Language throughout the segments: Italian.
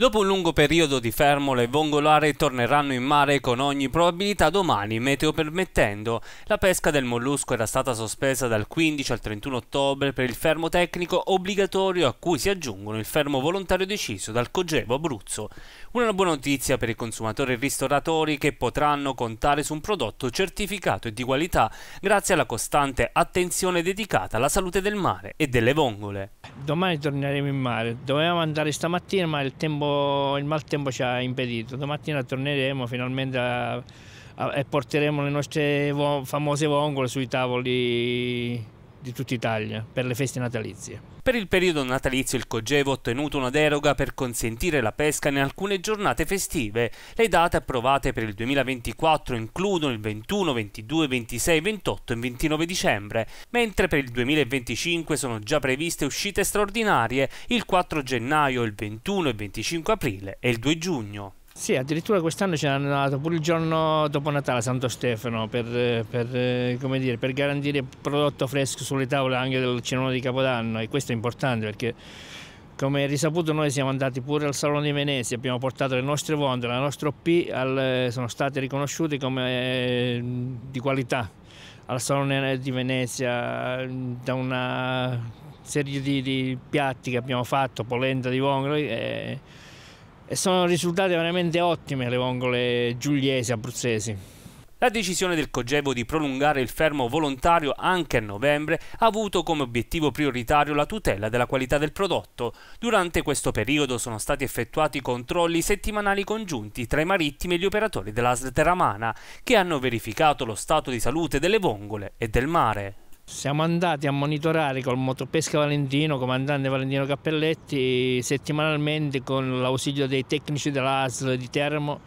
Dopo un lungo periodo di fermo, le vongolare torneranno in mare con ogni probabilità domani, meteo permettendo. La pesca del mollusco era stata sospesa dal 15 al 31 ottobre per il fermo tecnico obbligatorio a cui si aggiungono il fermo volontario deciso dal Cogevo Abruzzo. Una buona notizia per i consumatori e ristoratori che potranno contare su un prodotto certificato e di qualità grazie alla costante attenzione dedicata alla salute del mare e delle vongole. Domani torneremo in mare, dovevamo andare stamattina ma il tempo il maltempo ci ha impedito. Domattina torneremo finalmente a, a, e porteremo le nostre vo, famose vongole sui tavoli di tutta Italia per le feste natalizie. Per il periodo natalizio il Cogevo ha ottenuto una deroga per consentire la pesca in alcune giornate festive. Le date approvate per il 2024 includono il 21, 22, 26, 28 e 29 dicembre, mentre per il 2025 sono già previste uscite straordinarie il 4 gennaio, il 21 e 25 aprile e il 2 giugno. Sì, addirittura quest'anno ce l'hanno dato pure il giorno dopo Natale a Santo Stefano per, per, eh, dire, per, garantire prodotto fresco sulle tavole anche del cenone di Capodanno e questo è importante perché come risaputo noi siamo andati pure al Salone di Venezia, abbiamo portato le nostre vonde, la nostra OP al, eh, sono state riconosciute come eh, di qualità al Salone di Venezia da una serie di, di piatti che abbiamo fatto, polenta di vongole. Eh, e sono risultate veramente ottime le vongole giuliesi abruzzesi. La decisione del Cogevo di prolungare il fermo volontario anche a novembre ha avuto come obiettivo prioritario la tutela della qualità del prodotto. Durante questo periodo sono stati effettuati controlli settimanali congiunti tra i marittimi e gli operatori dell'ASL Teramana, che hanno verificato lo stato di salute delle vongole e del mare. Siamo andati a monitorare col motopesca Valentino, comandante Valentino Cappelletti, settimanalmente con l'ausilio dei tecnici dell'ASL di Termo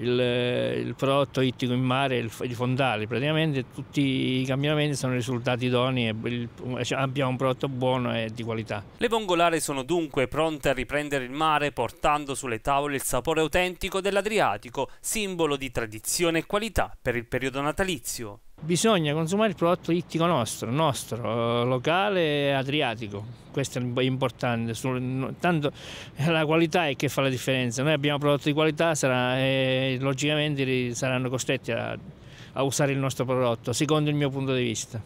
il, il prodotto ittico in mare, il, i fondali, praticamente tutti i cambiamenti sono risultati idonei e il, cioè abbiamo un prodotto buono e di qualità. Le vongolare sono dunque pronte a riprendere il mare portando sulle tavole il sapore autentico dell'Adriatico, simbolo di tradizione e qualità per il periodo natalizio. Bisogna consumare il prodotto ittico nostro, nostro, eh, locale e adriatico, questo è importante, tanto la qualità è che fa la differenza, noi abbiamo prodotto di qualità, sarà, eh, logicamente saranno costretti a, a usare il nostro prodotto, secondo il mio punto di vista.